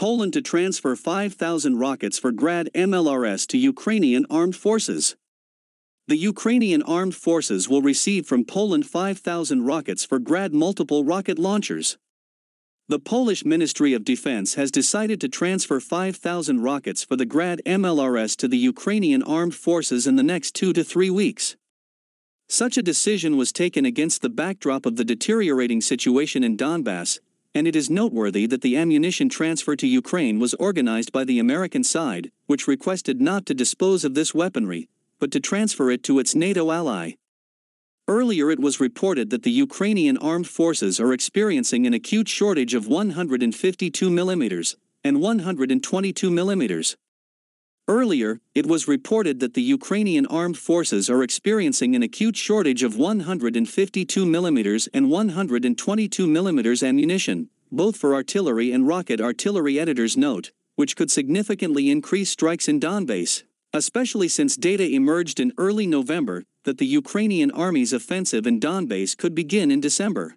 Poland to transfer 5,000 rockets for Grad MLRS to Ukrainian armed forces. The Ukrainian armed forces will receive from Poland 5,000 rockets for Grad multiple rocket launchers. The Polish Ministry of Defense has decided to transfer 5,000 rockets for the Grad MLRS to the Ukrainian armed forces in the next two to three weeks. Such a decision was taken against the backdrop of the deteriorating situation in Donbass and it is noteworthy that the ammunition transfer to Ukraine was organized by the American side, which requested not to dispose of this weaponry, but to transfer it to its NATO ally. Earlier it was reported that the Ukrainian armed forces are experiencing an acute shortage of 152 mm and 122 mm. Earlier, it was reported that the Ukrainian armed forces are experiencing an acute shortage of 152mm and 122mm ammunition, both for artillery and rocket artillery editors note, which could significantly increase strikes in Donbass, especially since data emerged in early November that the Ukrainian army's offensive in Donbass could begin in December.